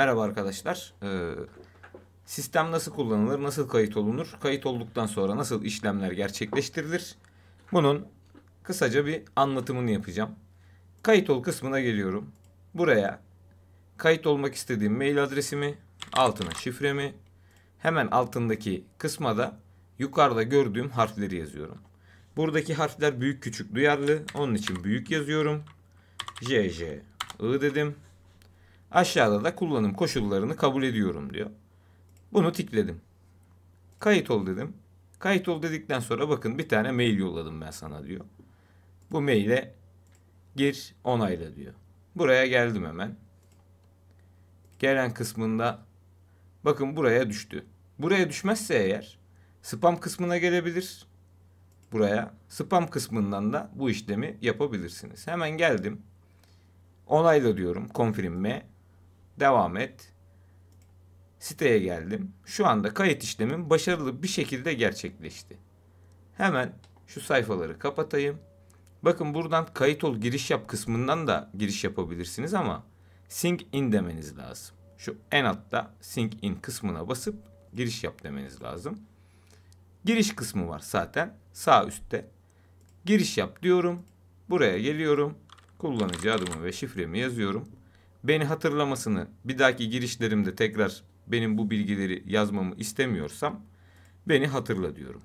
Merhaba arkadaşlar. Ee, sistem nasıl kullanılır, nasıl kayıt olunur, kayıt olduktan sonra nasıl işlemler gerçekleştirilir? Bunun kısaca bir anlatımını yapacağım. Kayıt ol kısmına geliyorum. Buraya kayıt olmak istediğim mail adresimi, altına şifremi, hemen altındaki kısma da yukarıda gördüğüm harfleri yazıyorum. Buradaki harfler büyük küçük duyarlı. Onun için büyük yazıyorum. J, J, I dedim. Aşağıda da kullanım koşullarını kabul ediyorum diyor. Bunu tikledim. Kayıt ol dedim. Kayıt ol dedikten sonra bakın bir tane mail yolladım ben sana diyor. Bu maile gir onayla diyor. Buraya geldim hemen. Gelen kısmında bakın buraya düştü. Buraya düşmezse eğer spam kısmına gelebilir. Buraya spam kısmından da bu işlemi yapabilirsiniz. Hemen geldim. Onayla diyorum. Confirm'e. Devam et. Siteye geldim. Şu anda kayıt işlemim başarılı bir şekilde gerçekleşti. Hemen şu sayfaları kapatayım. Bakın buradan kayıt ol giriş yap kısmından da giriş yapabilirsiniz ama sync in demeniz lazım. Şu en altta sync in kısmına basıp giriş yap demeniz lazım. Giriş kısmı var zaten sağ üstte. Giriş yap diyorum. Buraya geliyorum. Kullanıcı adımı ve şifremi yazıyorum beni hatırlamasını bir dahaki girişlerimde tekrar benim bu bilgileri yazmamı istemiyorsam beni hatırla diyorum.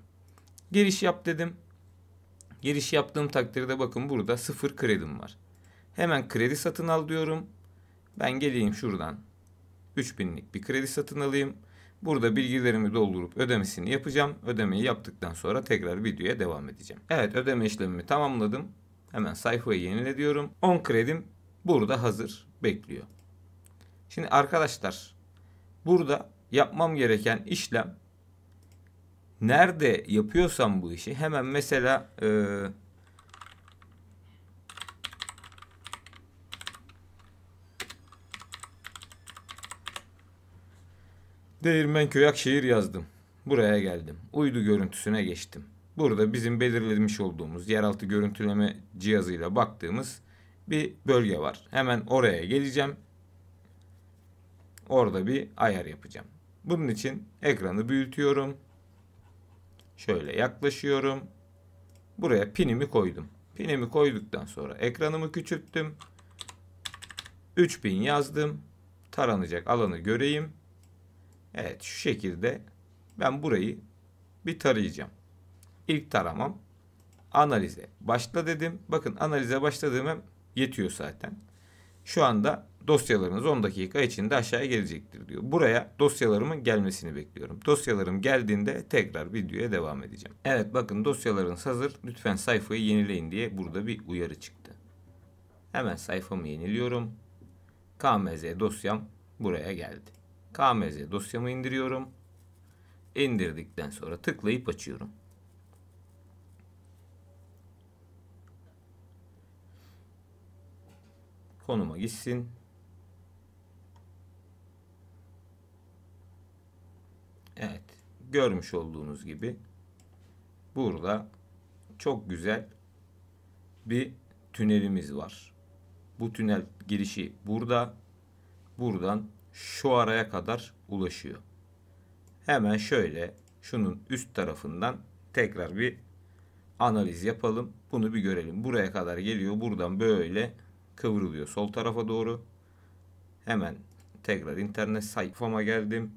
Giriş yap dedim. Giriş yaptığım takdirde bakın burada sıfır kredim var. Hemen kredi satın al diyorum. Ben geleyim şuradan 3000'lik bir kredi satın alayım. Burada bilgilerimi doldurup ödemesini yapacağım. Ödemeyi yaptıktan sonra tekrar videoya devam edeceğim. Evet ödeme işlemimi tamamladım. Hemen sayfayı yenile diyorum. 10 kredim burada hazır bekliyor. Şimdi arkadaşlar burada yapmam gereken işlem nerede yapıyorsam bu işi hemen mesela e, Değirmenköy Akşehir yazdım. Buraya geldim. Uydu görüntüsüne geçtim. Burada bizim belirlemiş olduğumuz yeraltı görüntüleme cihazıyla baktığımız bir bölge var. Hemen oraya geleceğim. Orada bir ayar yapacağım. Bunun için ekranı büyütüyorum. Şöyle yaklaşıyorum. Buraya pinimi koydum. Pinimi koyduktan sonra ekranımı küçülttüm. 3000 yazdım. Taranacak alanı göreyim. Evet şu şekilde ben burayı bir tarayacağım. İlk taramam analize başla dedim. Bakın analize başladığım yetiyor zaten. Şu anda dosyalarınız 10 dakika içinde aşağıya gelecektir diyor. Buraya dosyalarımın gelmesini bekliyorum. Dosyalarım geldiğinde tekrar videoya devam edeceğim. Evet bakın dosyalarınız hazır. Lütfen sayfayı yenileyin diye burada bir uyarı çıktı. Hemen sayfamı yeniliyorum. KMZ dosyam buraya geldi. KMZ dosyamı indiriyorum. İndirdikten sonra tıklayıp açıyorum. konuma gitsin. Evet. Görmüş olduğunuz gibi burada çok güzel bir tünelimiz var. Bu tünel girişi burada. Buradan şu araya kadar ulaşıyor. Hemen şöyle şunun üst tarafından tekrar bir analiz yapalım. Bunu bir görelim. Buraya kadar geliyor. Buradan böyle kıvrılıyor sol tarafa doğru. Hemen tekrar internet sayfama geldim.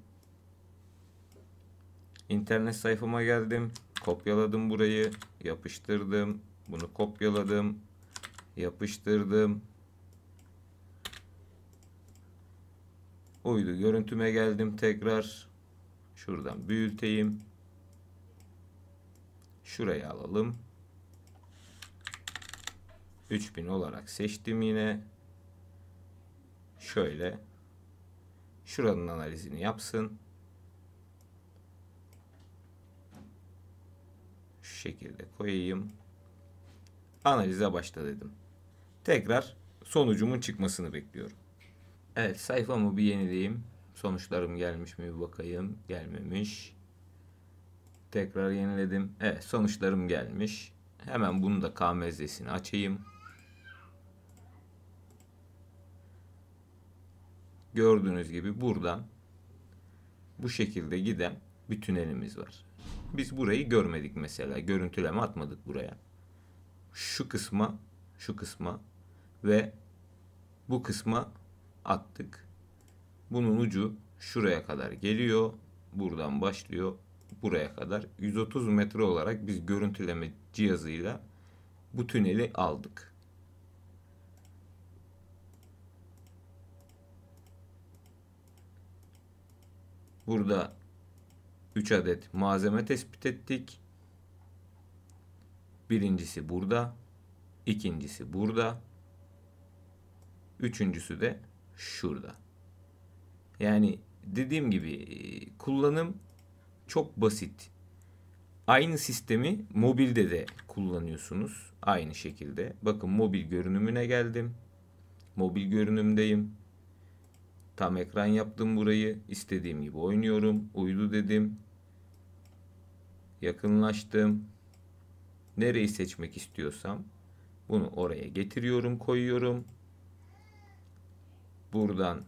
İnternet sayfama geldim. Kopyaladım burayı. Yapıştırdım. Bunu kopyaladım. Yapıştırdım. Uydu görüntüme geldim tekrar. Şuradan büyüteyim. Şurayı alalım. 3000 olarak seçtim yine. Şöyle. Şuranın analizini yapsın. Şu şekilde koyayım. Analize başla dedim. Tekrar sonucumun çıkmasını bekliyorum. Evet sayfamı bir yenileyim. Sonuçlarım gelmiş mi bir bakayım. Gelmemiş. Tekrar yeniledim. Evet sonuçlarım gelmiş. Hemen bunu da KMZ'sini açayım. Gördüğünüz gibi buradan bu şekilde giden bir tünelimiz var. Biz burayı görmedik mesela. Görüntüleme atmadık buraya. Şu kısma, şu kısma ve bu kısma attık. Bunun ucu şuraya kadar geliyor. Buradan başlıyor buraya kadar 130 metre olarak biz görüntüleme cihazıyla bu tüneli aldık. Burada 3 adet malzeme tespit ettik. Birincisi burada. ikincisi burada. Üçüncüsü de şurada. Yani dediğim gibi e, kullanım çok basit. Aynı sistemi mobilde de kullanıyorsunuz. Aynı şekilde. Bakın mobil görünümüne geldim. Mobil görünümdeyim. Tam ekran yaptım burayı. İstediğim gibi oynuyorum. Uydu dedim. Yakınlaştım. Nereyi seçmek istiyorsam bunu oraya getiriyorum, koyuyorum. Buradan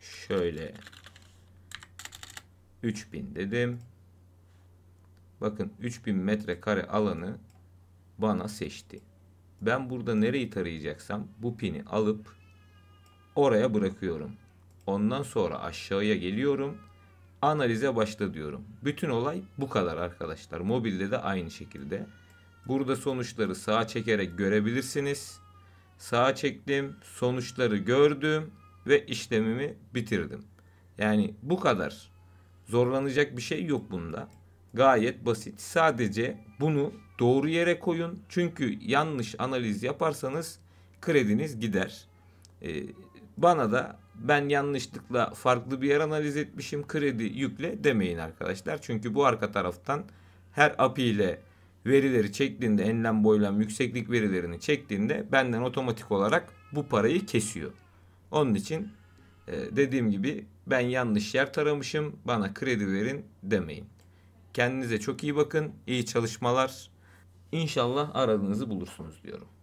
şöyle 3000 dedim. Bakın 3000 metrekare alanı bana seçti. Ben burada nereyi tarayacaksam bu pini alıp Oraya bırakıyorum. Ondan sonra aşağıya geliyorum. Analize başla diyorum. Bütün olay bu kadar arkadaşlar. Mobilde de aynı şekilde. Burada sonuçları sağa çekerek görebilirsiniz. Sağa çektim, sonuçları gördüm ve işlemimi bitirdim. Yani bu kadar. Zorlanacak bir şey yok bunda. Gayet basit. Sadece bunu doğru yere koyun. Çünkü yanlış analiz yaparsanız krediniz gider. Ee, bana da ben yanlışlıkla farklı bir yer analiz etmişim kredi yükle demeyin arkadaşlar. Çünkü bu arka taraftan her API ile verileri çektiğinde enlem boylam yükseklik verilerini çektiğinde benden otomatik olarak bu parayı kesiyor. Onun için e, dediğim gibi ben yanlış yer taramışım bana kredi verin demeyin. Kendinize çok iyi bakın iyi çalışmalar. İnşallah aradığınızı bulursunuz diyorum.